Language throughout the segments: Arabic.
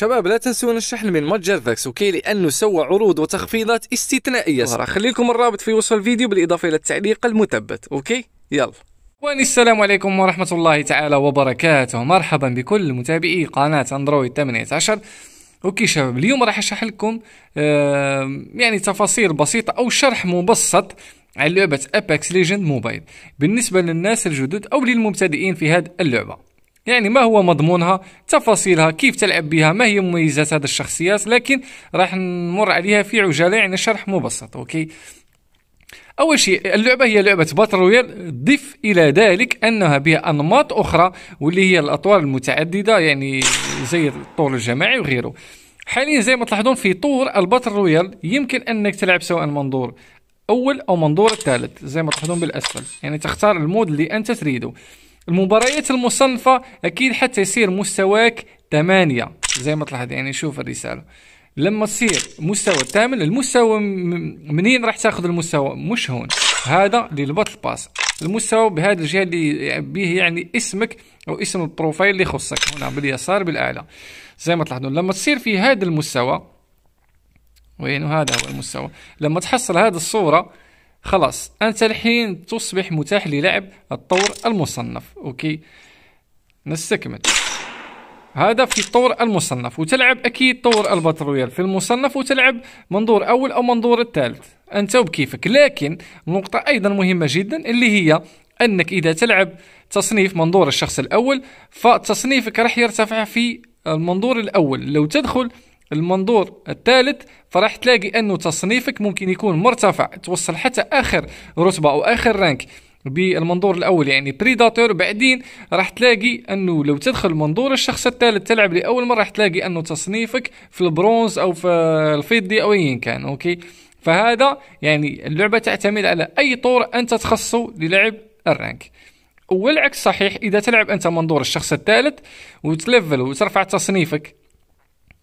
شباب لا تنسون الشحن من متجر ذاكس اوكي لانه سوى عروض وتخفيضات استثنائيه صراحه لكم الرابط في وصف الفيديو بالاضافه الى التعليق المثبت اوكي يلا السلام عليكم ورحمة الله تعالى وبركاته مرحبا بكل متابعي قناة أندرويد 18 اوكي شباب اليوم راح اشرح لكم يعني تفاصيل بسيطه او شرح مبسط عن لعبه ابيكس ليجند موبايل بالنسبه للناس الجدد او للمبتدئين في هذه اللعبه يعني ما هو مضمونها تفاصيلها كيف تلعب بها ما هي مميزات هذه الشخصيات لكن راح نمر عليها في عجاله يعني شرح مبسط اوكي أول شيء اللعبة هي لعبة باتل رويال ضف إلى ذلك أنها بها أنماط أخرى واللي هي الأطوار المتعددة يعني زي الطور الجماعي وغيره حاليا زي ما تلاحظون في طور الباتل رويال يمكن أنك تلعب سواء منظور أول أو منظور الثالث زي ما تلاحظون بالأسفل يعني تختار المود اللي أنت تريده المباريات المصنفة أكيد حتى يصير مستواك ثمانية زي ما طلعت يعني شوف الرسالة لما تصير مستوى الثامن المستوى منين راح تاخذ المستوى مش هون هذا للبطل باس المستوى بهذا الجهه اللي به يعني اسمك او اسم البروفايل اللي يخصك هنا باليسار بالاعلى زي ما تلاحظون لما تصير في هذا المستوى وين هذا هو المستوى لما تحصل هذه الصوره خلاص انت الحين تصبح متاح للعب الطور المصنف اوكي نستكمل هذا في الطور المصنف وتلعب اكيد طور الباتل رويال في المصنف وتلعب منظور اول او منظور الثالث انت وبكيفك لكن نقطه ايضا مهمه جدا اللي هي انك اذا تلعب تصنيف منظور الشخص الاول فتصنيفك راح يرتفع في المنظور الاول لو تدخل المنظور الثالث فراح تلاقي انه تصنيفك ممكن يكون مرتفع توصل حتى اخر رتبه او اخر رانك بالمنظور الاول يعني بريداتور بعدين راح تلاقي انه لو تدخل منظور الشخص الثالث تلعب لاول مره راح تلاقي انه تصنيفك في البرونز او في الفضي او ايا كان اوكي فهذا يعني اللعبه تعتمد على اي طور انت تخصه للعب الرانك والعكس صحيح اذا تلعب انت منظور الشخص الثالث وتلفل وترفع تصنيفك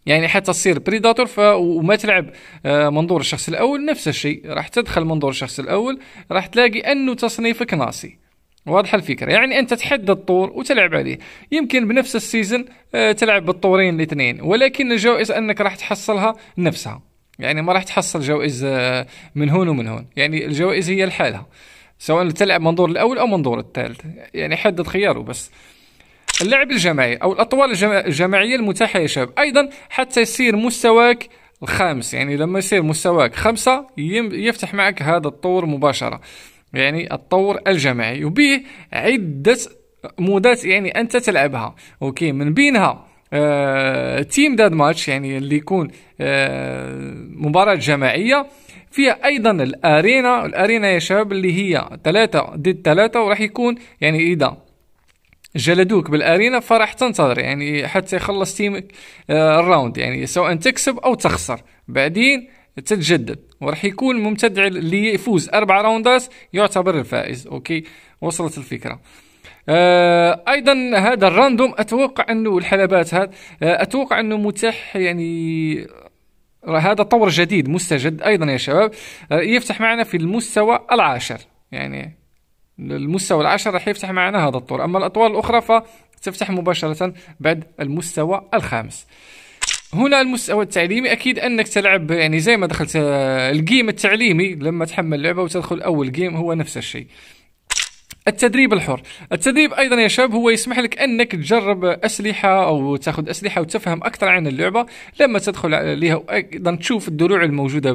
يعني حتى تصير بريداتور وما تلعب آه، منظور الشخص الاول نفس الشيء راح تدخل منظور الشخص الاول راح تلاقي انه تصنيفك ناسي واضحه الفكره يعني انت تحدد الطور وتلعب عليه يمكن بنفس السيزن آه، تلعب بالطورين الاثنين ولكن الجوائز انك راح تحصلها نفسها يعني ما راح تحصل جوائز آه، من هون ومن هون يعني الجوائز هي لحالها سواء تلعب منظور الاول او منظور الثالث يعني حدد خياره بس اللعب الجماعي او الاطوال الجماعيه المتاحه يا شباب ايضا حتى يصير مستواك الخامس يعني لما يصير مستواك خمسة يفتح معك هذا الطور مباشرة يعني الطور الجماعي وبه عدة مودات يعني أنت تلعبها أوكي من بينها آه، تيم داد ماتش يعني اللي يكون آه، مباراة جماعية فيها ايضا الارينا الارينا يا شباب اللي هي ثلاثة ضد ثلاثة وراح يكون يعني اذا جلدوك بالارينا فراح تنتظر يعني حتى يخلص تيمك آه، الراوند يعني سواء تكسب او تخسر بعدين تتجدد وراح يكون ممتد اللي يفوز اربع راوندات يعتبر الفائز اوكي وصلت الفكره آه ايضا هذا الراندوم اتوقع انه الحلبات هذا آه، اتوقع انه متاح يعني هذا طور جديد مستجد ايضا يا شباب آه، يفتح معنا في المستوى العاشر يعني المستوى العاشر راح يفتح معنا هذا الطور أما الأطوار الأخرى فتفتح مباشرة بعد المستوى الخامس هنا المستوى التعليمي اكيد انك تلعب يعني زي ما دخلت آه، الجيم التعليمي لما تحمل لعبه وتدخل اول جيم هو نفس الشيء التدريب الحر التدريب ايضا يا شباب هو يسمح لك انك تجرب اسلحه او تاخذ اسلحه وتفهم اكثر عن اللعبه لما تدخل عليها ايضا تشوف الدروع الموجوده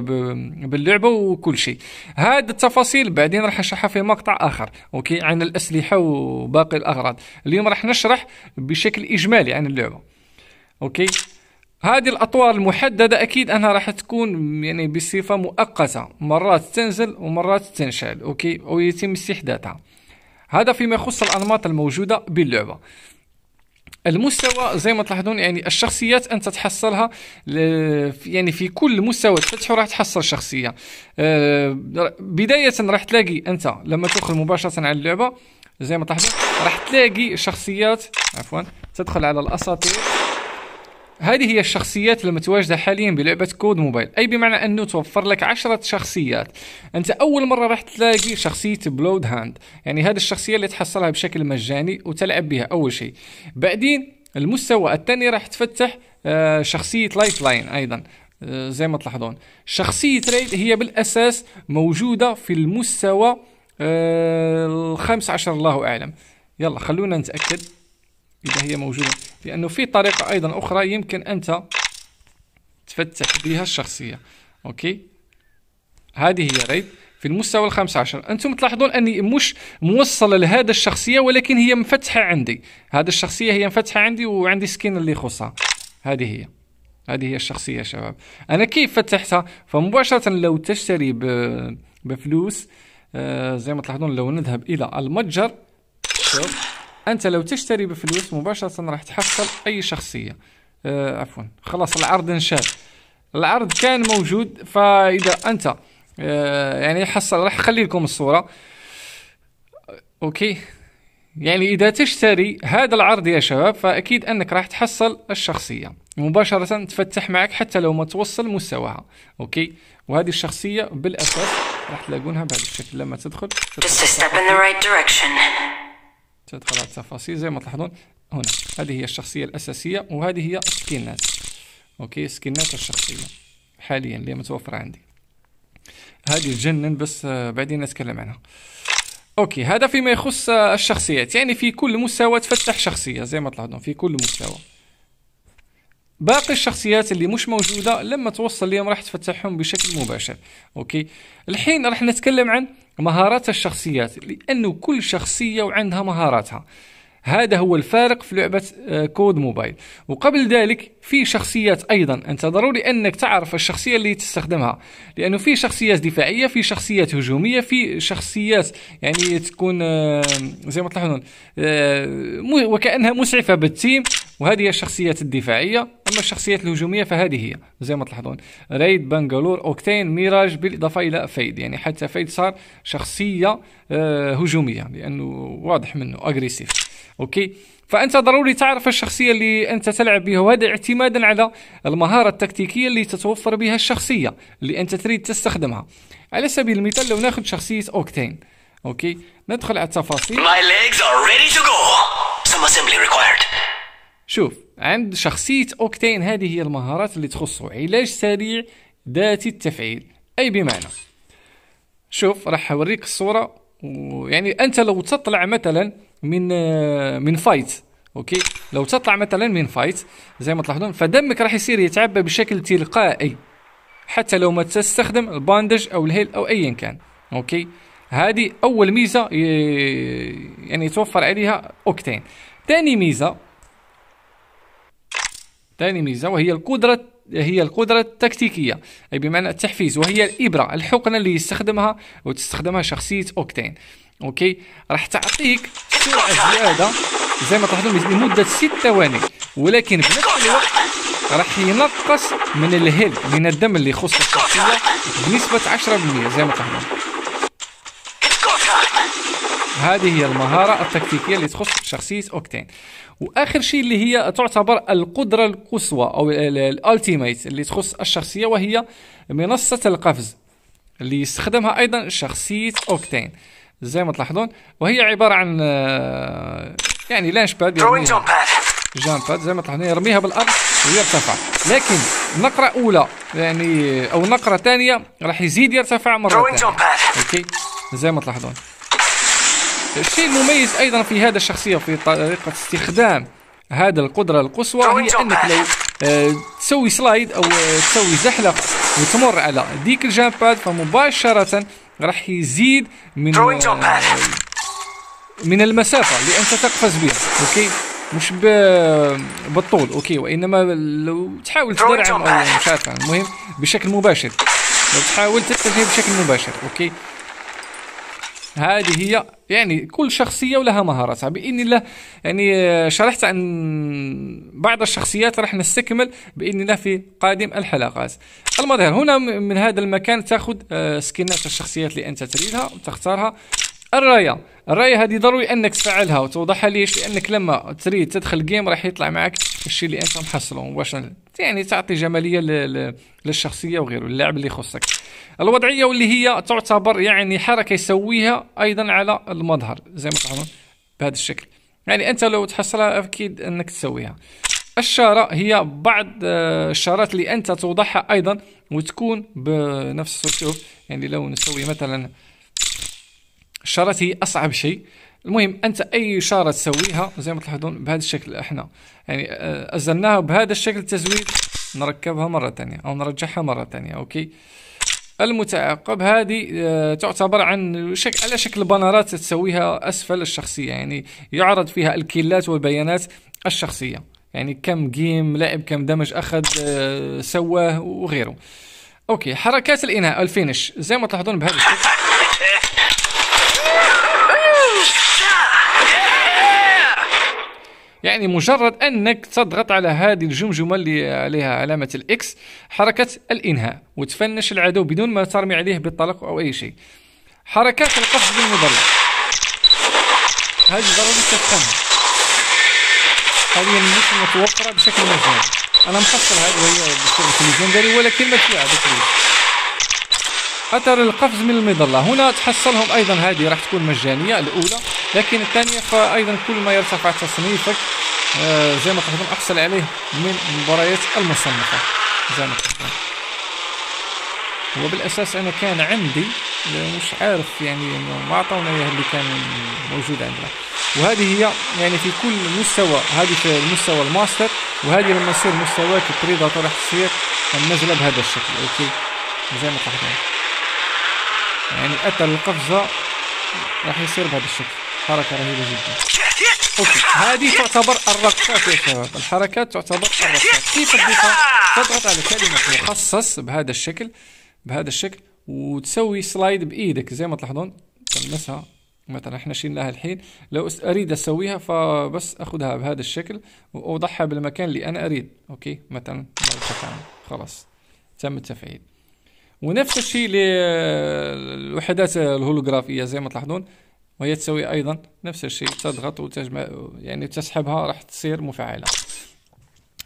باللعبه وكل شيء هذه التفاصيل بعدين راح اشرحها في مقطع اخر اوكي عن الاسلحه وباقي الاغراض اليوم راح نشرح بشكل اجمالي عن اللعبه اوكي هذه الأطوار المحددة أكيد أنها راح تكون يعني بصفة مؤقتة مرات تنزل ومرات تنشال أوكي ويتم استحداثها هذا فيما يخص الانماط الموجوده باللعبه المستوى زي ما تلاحظون يعني الشخصيات انت تحصلها يعني في كل مستوى تفتحه راح تحصل شخصيه آه، بدايه راح تلاقي انت لما تدخل مباشره على اللعبه زي ما تلاحظون راح تلاقي شخصيات عفوا تدخل على الاساطير هذه هي الشخصيات اللي متواجده حاليا بلعبه كود موبايل اي بمعنى انه توفر لك عشرة شخصيات انت اول مره راح تلاقي شخصيه بلود هاند يعني هذه الشخصيه اللي تحصلها بشكل مجاني وتلعب بها اول شيء بعدين المستوى الثاني راح تفتح آه، شخصيه لايف لاين ايضا آه، زي ما تلاحظون شخصيه ريد هي بالاساس موجوده في المستوى آه، الخامس عشر الله اعلم يلا خلونا نتاكد اذا هي موجوده لانه في طريقه ايضا اخرى يمكن انت تفتح بها الشخصيه اوكي هذه هي ريد في المستوى ال عشر انتم تلاحظون اني مش موصله لهذا الشخصيه ولكن هي مفتحه عندي هذا الشخصيه هي مفتحه عندي وعندي سكين اللي يخصها هذه هي هذه هي الشخصيه يا شباب انا كيف فتحتها فمباشره لو تشتري بفلوس آه، زي ما تلاحظون لو نذهب الى المتجر شوف انت لو تشتري بفلوس مباشره راح تحصل اي شخصيه آه عفوا خلاص العرض انشال العرض كان موجود فاذا انت آه يعني حصل راح اخلي لكم الصوره اوكي يعني اذا تشتري هذا العرض يا شباب فاكيد انك راح تحصل الشخصيه مباشره تفتح معك حتى لو ما توصل مستواها اوكي وهذه الشخصيه بالاساس راح تلاقونها بهذا الشكل لما تدخل, تدخل. تدخل على التفاصيل زي ما تلاحظون هنا هذه هي الشخصية الأساسية وهذه هي سكنات أوكي سكنات الشخصية حاليا اللي متوفرة عندي هذه تجنن بس آه، بعدين نتكلم عنها اوكي هذا فيما يخص آه، الشخصيات يعني في كل مستوى تفتح شخصيه زي ما تلاحظون في كل مستوى باقي الشخصيات اللي مش موجوده لما توصل ليهم راح تفتحهم بشكل مباشر اوكي الحين راح نتكلم عن مهاراتها الشخصيات لأنه كل شخصية وعندها مهاراتها هذا هو الفارق في لعبة آه، كود موبايل وقبل ذلك في شخصيات أيضا أنت ضروري أنك تعرف الشخصية اللي تستخدمها لأنه في شخصيات دفاعية في شخصيات هجومية في شخصيات يعني تكون آه، زي ما تلاحظون آه، وكأنها مسعفة بالتيم وهذه هي الشخصيات الدفاعية أما الشخصيات الهجومية فهذه هي زي ما تلاحظون ريد بنغالور أوكتين ميراج بالإضافة إلى فيد يعني حتى فيد صار شخصية هجومية لأنه واضح منه أجريسيف اوكي فانت ضروري تعرف الشخصيه اللي انت تلعب بها وهذا اعتمادا على المهاره التكتيكيه اللي تتوفر بها الشخصيه اللي انت تريد تستخدمها على سبيل المثال لو ناخذ شخصيه اوكتين اوكي ندخل على التفاصيل My legs are ready to go. Some assembly required. شوف عند شخصيه اوكتين هذه هي المهارات اللي تخصه علاج سريع ذاتي التفعيل اي بمعنى شوف راح اوريك الصوره ويعني انت لو تطلع مثلا من آه، من فايت اوكي لو تطلع مثلا من فايت زي ما تلاحظون فدمك راح يصير يتعبى بشكل تلقائي حتى لو ما تستخدم الباندج او الهيل او ايا كان اوكي هذه اول ميزه آه، يعني يتوفر عليها اوكتين ثاني ميزه ثاني ميزه وهي القدره هي القدرة التكتيكية أي بمعنى التحفيز وهي الإبرة الحقنة اللي يستخدمها وتستخدمها شخصية أوكتين اوكي راح تعطيك سرعه زياده إيه، إيه، إيه، زي ما تلاحظوا لمده 6 ثواني ولكن بنفس الوقت راح ينقص من الهيل من الدم اللي يخص الشخصيه بنسبه 10% زي ما تلاحظون هذه هي المهارة التكتيكية اللي تخص شخصية أوكتين وآخر شيء اللي هي تعتبر القدرة القصوى أو الألتيميت اللي تخص الشخصية وهي منصة القفز اللي يستخدمها أيضا شخصية أوكتين زي ما تلاحظون وهي عباره عن آه، يعني لانش باد جامب باد زي ما تلاحظون يرميها بالارض ويرتفع لكن نقره اولى يعني او نقره ثانيه راح يزيد يرتفع مره ثانيه اوكي زي ما تلاحظون الشيء المميز ايضا في هذا الشخصيه في طريقه استخدام هذا القدره القصوى هي انك لو آه، تسوي سلايد او آه، تسوي زحلق وتمر على ديك الجامباد فمباشره راح يزيد من من المسافه اللي انت تقفز بها اوكي مش بالطول اوكي وانما لو تحاول تدرعم او مش عارف المهم بشكل مباشر لو تحاول تتجه بشكل مباشر اوكي هذه هي يعني كل شخصيه ولها مهاراتها باذن الله يعني آه، شرحت عن بعض الشخصيات راح نستكمل باذن الله في قادم الحلقات المظهر هنا من هذا المكان تاخذ آه، سكنات الشخصيات اللي انت تريدها تختارها الرايه الرايه هذه ضروري انك تفعلها وتوضحها ليش لانك لما تريد تدخل الجيم راح يطلع معك الشيء اللي انت محصله واش يعني تعطي جماليه للشخصيه وغيره اللاعب اللي يخصك الوضعيه واللي هي تعتبر يعني حركه يسويها ايضا على المظهر زي ما تعرفون بهذا الشكل يعني انت لو تحصلها اكيد انك تسويها الشارة هي بعض آه، الشارات اللي انت توضحها ايضا وتكون بنفس الصوت يعني لو نسوي مثلا الشارات هي اصعب شيء المهم انت اي اشاره تسويها زي ما تلاحظون بهذا الشكل احنا يعني آه، ازلناها بهذا الشكل التزويد نركبها مره ثانيه او نرجعها مره ثانيه اوكي المتعاقب هذه آه، تعتبر عن شك... على شكل بانرات تسويها اسفل الشخصيه يعني يعرض فيها الكيلات والبيانات الشخصيه يعني كم جيم لعب كم دمج اخذ آه، سواه وغيره اوكي حركات الانهاء الفينش زي ما تلاحظون بهذا الشكل يعني مجرد أنك تضغط على هذه الجمجمة اللي عليها علامة الإكس حركة الإنهاء وتفنش العدو بدون ما ترمي عليه بالطلق أو أي شيء حركات القفز بالمضرب هذه ضروري تفهم حاليا مش متوفرة بشكل مجاني أنا مفصل هذه وهي بالشكل الليجندري ولكن ما فيها بكري اثر القفز من المظله هنا تحصلهم ايضا هذه راح تكون مجانيه الاولى لكن الثانية فأيضا كل ما يرتفع تصنيفك آه، زي ما تقدر أحصل عليه من المباريات المصنفة زي ما تقدر وبالأساس أنا كان عندي مش عارف يعني ما عطونا اياه اللي كان موجود عندنا وهذه هي يعني في كل مستوى هذه في المستوى الماستر وهذه لما يصير مستواك بريداتور راح تصير النزله بهذا الشكل اوكي زي ما تلاحظون يعني اثر القفزه راح يصير بهذا الشكل حركه رهيبه جدا اوكي هذه تعتبر الرقصات يا شباب الحركات تعتبر الرقصات كيف تضيفها تضغط على كلمه مخصص بهذا الشكل بهذا الشكل وتسوي سلايد بايدك زي ما تلاحظون تلمسها مثلا احنا شيلناها الحين لو اريد اسويها فبس اخذها بهذا الشكل واوضعها بالمكان اللي انا اريد اوكي مثلا خلاص تم التفعيل ونفس الشيء للوحدات الهولوغرافيه زي ما تلاحظون وهي تسوي ايضا نفس الشيء تضغط وتجمع يعني تسحبها راح تصير مفعله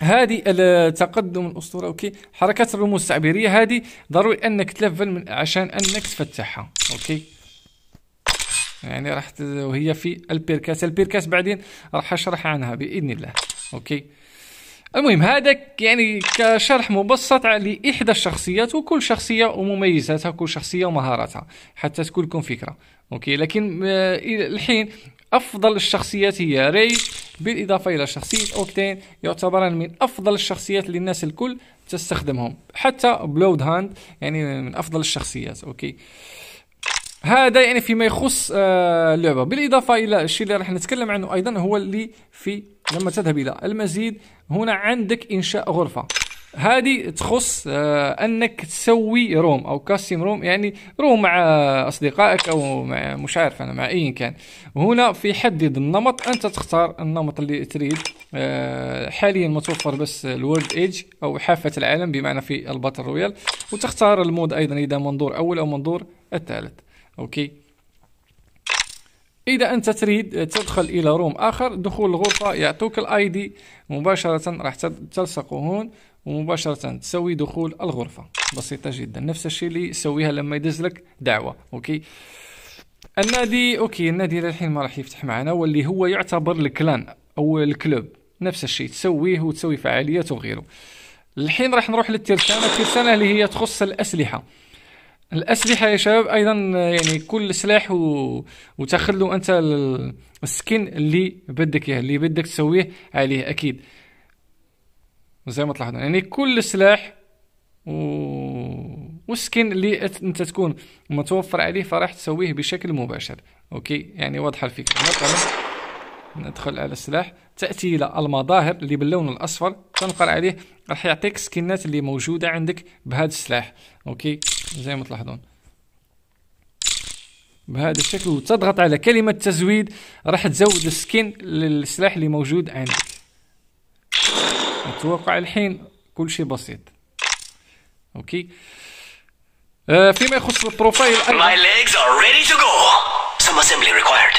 هذه التقدم الاسطوري اوكي حركات الرموز التعبيريه هذه ضروري انك تلفل من عشان انك تفتحها اوكي يعني راح وهي في البيركاس البيركاس بعدين راح اشرح عنها باذن الله اوكي المهم هذا يعني كشرح مبسط لإحدى الشخصيات وكل شخصية ومميزاتها كل شخصية ومهاراتها حتى تكون لكم فكرة اوكي لكن آه، الحين افضل الشخصيات هي ري بالاضافه الى شخصيه اوكتين يعتبران من افضل الشخصيات اللي الناس الكل تستخدمهم حتى بلود هاند يعني من افضل الشخصيات اوكي هذا يعني فيما يخص آه، اللعبه بالاضافه الى الشيء اللي راح نتكلم عنه ايضا هو اللي في لما تذهب الى المزيد هنا عندك انشاء غرفه هذه تخص آه، انك تسوي روم او كاستم روم يعني روم مع اصدقائك او مع مش عارف انا مع ايا كان هنا في حدد النمط انت تختار النمط اللي تريد آه، حاليا متوفر بس الورد ايج او حافه العالم بمعنى في الباتل رويال وتختار المود ايضا اذا منظور اول او منظور الثالث اوكي اذا انت تريد تدخل الى روم اخر دخول الغرفه يعطوك الاي دي مباشره راح تلصقه هون ومباشره تسوي دخول الغرفه بسيطه جدا نفس الشيء اللي يسويها لما يدز لك دعوه اوكي النادي اوكي النادي للحين ما راح يفتح معنا واللي هو يعتبر الكلان او الكلوب نفس الشيء تسويه وتسوي فعاليات وغيره الحين راح نروح للترسانه الترسانه اللي هي تخص الاسلحه الاسلحه يا شباب ايضا يعني كل سلاح و... وتخلو انت السكن اللي بدك اياه اللي بدك تسويه عليه اكيد زي ما تلاحظون يعني كل سلاح و... وسكن اللي انت تكون متوفر عليه فراح تسويه بشكل مباشر اوكي يعني واضحه الفكره مثلا ندخل على السلاح تاتي الى المظاهر اللي باللون الاصفر تنقر عليه راح يعطيك سكنات اللي موجوده عندك بهذا السلاح اوكي زي ما تلاحظون بهذا الشكل وتضغط على كلمه تزويد راح تزود السكن للسلاح اللي موجود عندك نتوقع الحين كل شيء بسيط اوكي آه فيما يخص البروفايل required.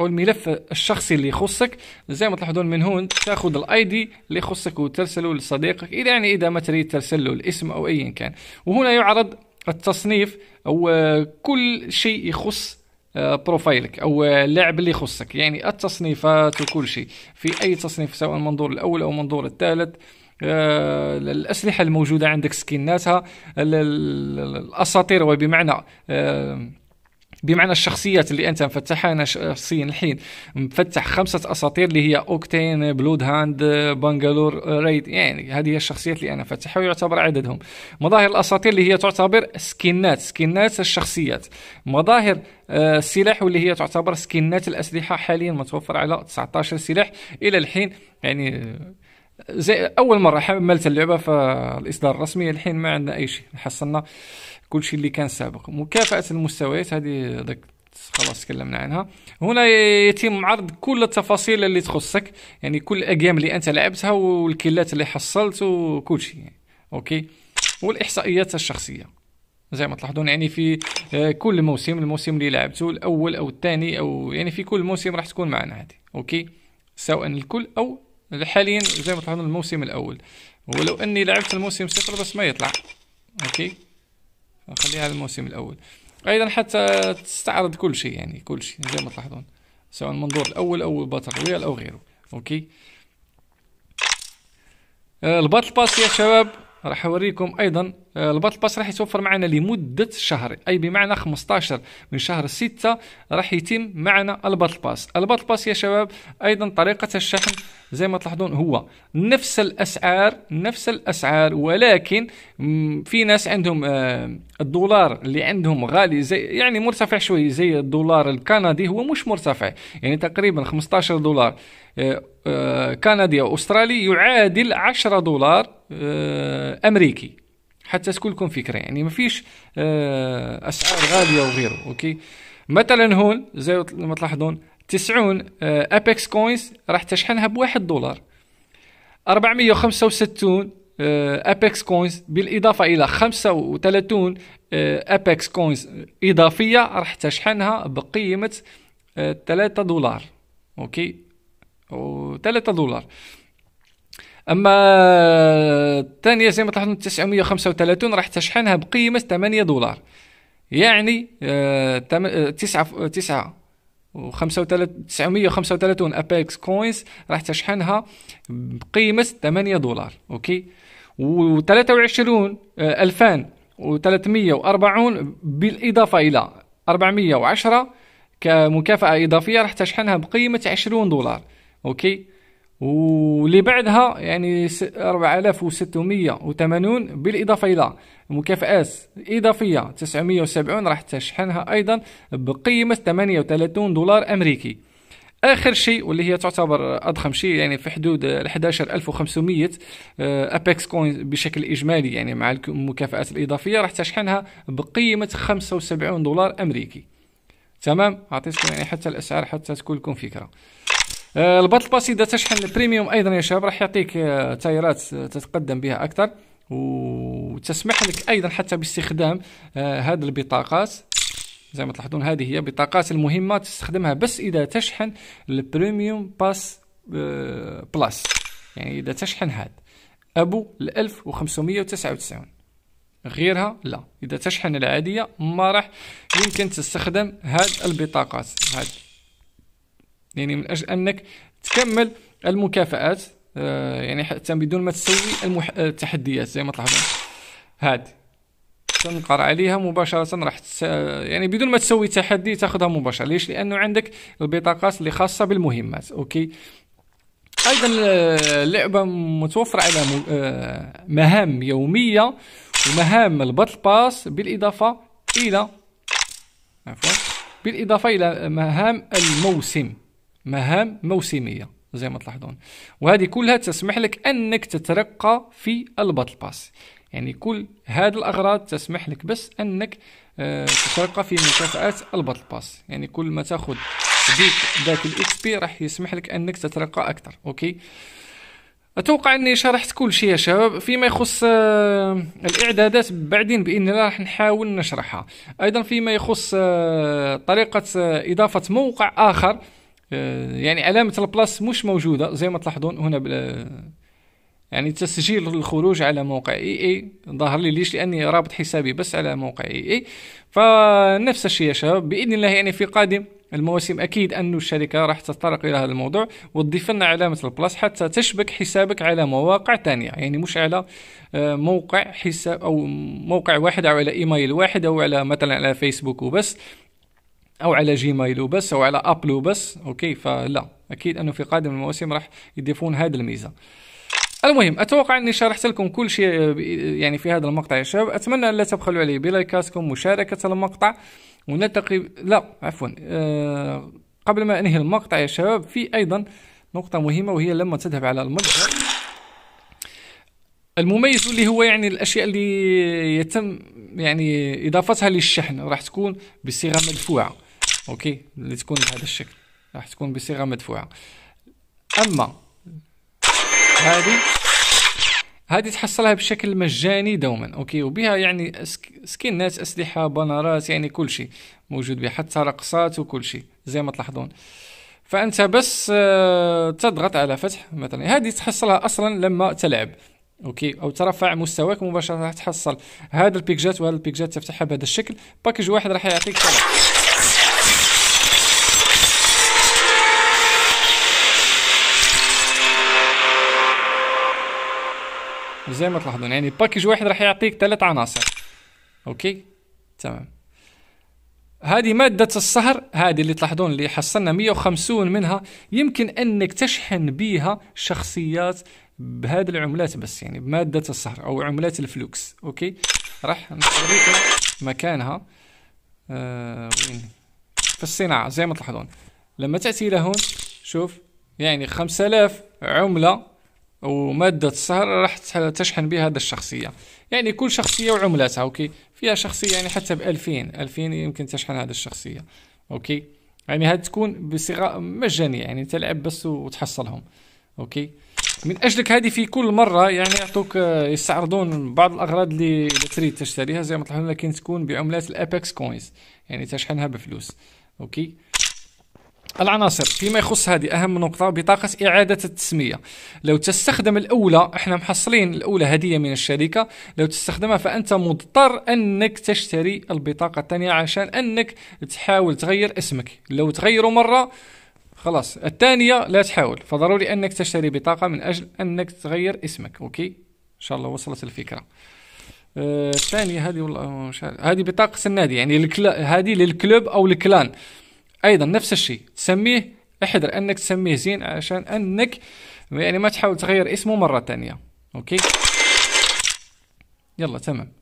او الملف الشخصي اللي يخصك زي ما تلاحظون من هون تاخذ الاي دي اللي يخصك وترسله لصديقك اذا يعني اذا ما تريد ترسل له الاسم او ايا كان وهنا يعرض التصنيف او آه، كل شيء يخص بروفايلك او اللاعب اللي يخصك يعني التصنيفات وكل شيء في اي تصنيف سواء المنظور الاول او المنظور الثالث آه، الاسلحه الموجوده عندك سكيناتها الاساطير وبمعنى آه، بمعنى الشخصيات اللي انت مفتحها انا شخصيا الحين مفتح خمسه اساطير اللي هي اوكتين بلود هاند بنجلور ريد يعني هذه هي الشخصيات اللي انا مفتحها ويعتبر عددهم مظاهر الاساطير اللي هي تعتبر سكنات سكنات الشخصيات مظاهر آه، السلاح واللي هي تعتبر سكنات الاسلحه حاليا متوفر على 19 سلاح الى الحين يعني آه، زي اول مره حملت اللعبه فالاصدار الرسمي الحين ما عندنا اي شيء حصلنا كلشي اللي كان سابق مكافاه المستويات هذه داك خلاص تكلمنا عنها هنا يتم عرض كل التفاصيل اللي تخصك يعني كل الاجيام اللي انت لعبتها والكيلات اللي حصلت وكل شيء اوكي والاحصائيات الشخصيه زي ما تلاحظون يعني في آه، كل موسم الموسم اللي لعبته الاول او الثاني او يعني في كل موسم راح تكون معنا هذه اوكي سواء الكل او حاليا زي ما تلاحظون الموسم الاول ولو اني لعبت الموسم صفر بس ما يطلع اوكي نخليها الموسم الاول ايضا حتى تستعرض كل شيء يعني كل شيء زي ما تلاحظون سواء المنظور الاول او الباتل رويال او غيره اوكي آه، الباتل باس يا شباب راح اوريكم ايضا الباط آه، الباس راح يتوفر معنا لمده شهر اي بمعنى 15 من شهر 6 راح يتم معنا الباط باس الباط باس يا شباب ايضا طريقه الشحن زي ما تلاحظون هو نفس الاسعار نفس الاسعار ولكن في ناس عندهم آه، الدولار اللي عندهم غالي زي يعني مرتفع شوي زي الدولار الكندي هو مش مرتفع يعني تقريبا 15 دولار آه، كندي او استرالي يعادل 10 دولار امريكي حتى تكون لكم فكره يعني ما فيش آه، اسعار غاليه وغيره اوكي مثلا هون زي ما تلاحظون 90 ابيكس كوينز راح تشحنها بواحد دولار 465 ابيكس كوينز بالاضافه الى 35 ابيكس كوينز اضافيه راح تشحنها بقيمه 3 آه، دولار اوكي و 3 دولار اما الثانيه زي ما تلاحظون 935 راح تشحنها بقيمه 8 دولار يعني 9 9 935 ابيكس كوينز راح تشحنها بقيمه 8 دولار اوكي و23 2340 آه، بالاضافه الى 410 كمكافاه اضافيه راح تشحنها بقيمه 20 دولار اوكي واللي بعدها يعني 4680 بالاضافه الى مكافآت اضافيه 970 راح تشحنها ايضا بقيمه 38 دولار امريكي اخر شيء واللي هي تعتبر اضخم شيء يعني في حدود 11500 آه، ابيكس كوين بشكل اجمالي يعني مع المكافآت الاضافيه راح تشحنها بقيمه 75 دولار امريكي تمام أعطيتكم يعني حتى الاسعار حتى تكون لكم فكره باس اذا تشحن البريميوم ايضا يا شباب راح يعطيك آه، تايرات آه، تتقدم بها اكثر وتسمح لك ايضا حتى باستخدام آه، هذه البطاقات زي ما تلاحظون هذه هي بطاقات المهمه تستخدمها بس اذا تشحن البريميوم باس بلس يعني اذا تشحن هذا ابو ل 1599 غيرها لا اذا تشحن العاديه ما راح يمكن تستخدم هاد البطاقات هذه يعني من اجل انك تكمل المكافآت آه، يعني حتى بدون ما تسوي المح... آه، التحديات زي ما تلاحظون هذه تنقر عليها مباشرة راح تس... آه، يعني بدون ما تسوي تحدي تاخذها مباشرة ليش لأنه عندك البطاقات اللي خاصة بالمهمات أوكي أيضا اللعبة متوفرة على مهام يومية ومهام الباتل باس بالإضافة إلى عفوا بالإضافة إلى مهام الموسم مهام موسميه زي ما تلاحظون وهذه كلها تسمح لك انك تترقى في الباتل باس يعني كل هذه الاغراض تسمح لك بس انك آه، تترقى في مكافآت الباتل باس يعني كل ما تاخذ ديك ذاك الاكس بي راح يسمح لك انك تترقى اكثر اوكي اتوقع اني شرحت كل شيء يا شباب فيما يخص آه، الاعدادات بعدين باذن الله راح نحاول نشرحها ايضا فيما يخص آه، طريقه اضافه موقع اخر آه، يعني علامة البلس مش موجودة زي ما تلاحظون هنا يعني تسجيل الخروج على موقع اي اي ظهر لي ليش لاني رابط حسابي بس على موقع اي اي فنفس الشيء يا شباب باذن الله يعني في قادم المواسم اكيد ان الشركه راح تتطرق الى هذا الموضوع وتضيف لنا علامه البلس حتى تشبك حسابك على مواقع ثانيه يعني مش على آه، موقع حساب او موقع واحد او على ايميل واحد او على مثلا على فيسبوك وبس او على جيميل وبس او على ابل وبس اوكي فلا اكيد انه في قادم المواسم راح يضيفون هذه الميزه المهم اتوقع اني شرحت لكم كل شيء يعني في هذا المقطع يا شباب اتمنى ان لا تبخلوا علي بلايكاتكم مشاركه المقطع ونلتقي لا عفوا أه قبل ما انهي المقطع يا شباب في ايضا نقطة مهمة وهي لما تذهب على المتجر المميز اللي هو يعني الاشياء اللي يتم يعني اضافتها للشحن راح تكون بصيغة مدفوعة اوكي اللي تكون بهذا الشكل راح تكون بصيغه مدفوعه اما هذه هذه تحصلها بشكل مجاني دوما اوكي وبها يعني سكنات اسلحه بنرات يعني كل شيء موجود بها حتى رقصات وكل شيء زي ما تلاحظون فانت بس آه، تضغط على فتح مثلا هذه تحصلها اصلا لما تلعب اوكي او ترفع مستواك مباشره راح تحصل هذا البيكجات وهذا البيكجات تفتحها بهذا الشكل باكج واحد راح يعطيك ثلاثة. زي ما تلاحظون يعني باكج واحد راح يعطيك ثلاث عناصر اوكي تمام هذه مادة الصهر هذه اللي تلاحظون اللي حصلنا 150 منها يمكن انك تشحن بها شخصيات بهذه العملات بس يعني بمادة الصهر او عملات الفلوكس اوكي راح نوريكم مكانها آه في الصناعة زي ما تلاحظون لما تأتي لهون شوف يعني 5000 عملة ومادة السهر راح تشحن بها هذا الشخصية يعني كل شخصية وعملاتها أوكي فيها شخصية يعني حتى بألفين ألفين يمكن تشحن هذا الشخصية أوكي يعني هاد تكون بصيغة مجانية يعني تلعب بس وتحصلهم أوكي من أجلك هذه في كل مرة يعني يعطوك آه، يستعرضون بعض الأغراض اللي تريد تشتريها زي ما طلعنا لكن تكون بعملات الأبكس كوينز يعني تشحنها بفلوس أوكي العناصر فيما يخص هذه اهم نقطه بطاقه اعاده التسميه لو تستخدم الاولى احنا محصلين الاولى هديه من الشركه لو تستخدمها فانت مضطر انك تشتري البطاقه الثانيه عشان انك تحاول تغير اسمك لو تغيره مره خلاص الثانيه لا تحاول فضروري انك تشتري بطاقه من اجل انك تغير اسمك اوكي ان شاء الله وصلت الفكره آه، الثانيه آه هذه والله هذه بطاقه النادي يعني هذه للكلوب او الكلان ايضا نفس الشيء تسميه احذر انك تسميه زين عشان انك يعني ما تحاول تغير اسمه مره ثانيه اوكي يلا تمام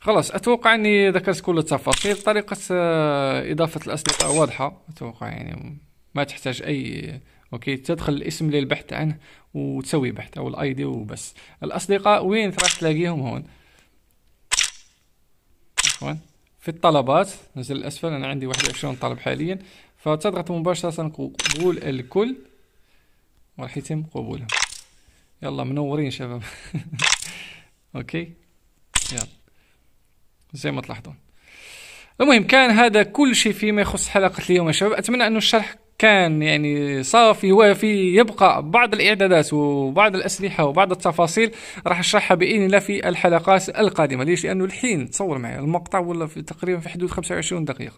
خلاص اتوقع اني ذكرت كل التفاصيل طريقه آه، اضافه الاصدقاء واضحه اتوقع يعني ما تحتاج اي اوكي تدخل الاسم للبحث عنه وتسوي بحث او الاي دي وبس الاصدقاء وين راح تلاقيهم هون عفوا في الطلبات نزل الاسفل انا عندي 21 طلب حاليا فتضغط مباشره قبول الكل وراح يتم قبولهم يلا منورين شباب اوكي يلا زي ما تلاحظون المهم كان هذا كل شيء فيما يخص حلقة اليوم يا شباب أتمنى انه الشرح كان يعني صافي وفي يبقى بعض الاعدادات وبعض الاسلحه وبعض التفاصيل راح اشرحها باذن الله في الحلقات القادمه ليش لانه الحين تصور معي المقطع ولا في تقريبا في حدود 25 دقيقه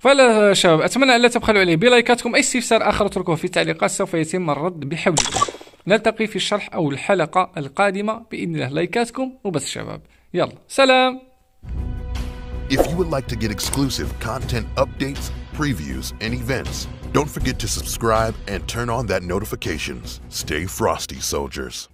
فلا شباب اتمنى ان لا تبخلوا علي بلايكاتكم اي استفسار اخر اتركوه في التعليقات سوف يتم الرد بحولكم نلتقي في الشرح او الحلقه القادمه باذن الله لايكاتكم وبس شباب يلا سلام If you would like to get exclusive content updates, previews, and events, Don't forget to subscribe and turn on that notifications. Stay frosty, soldiers.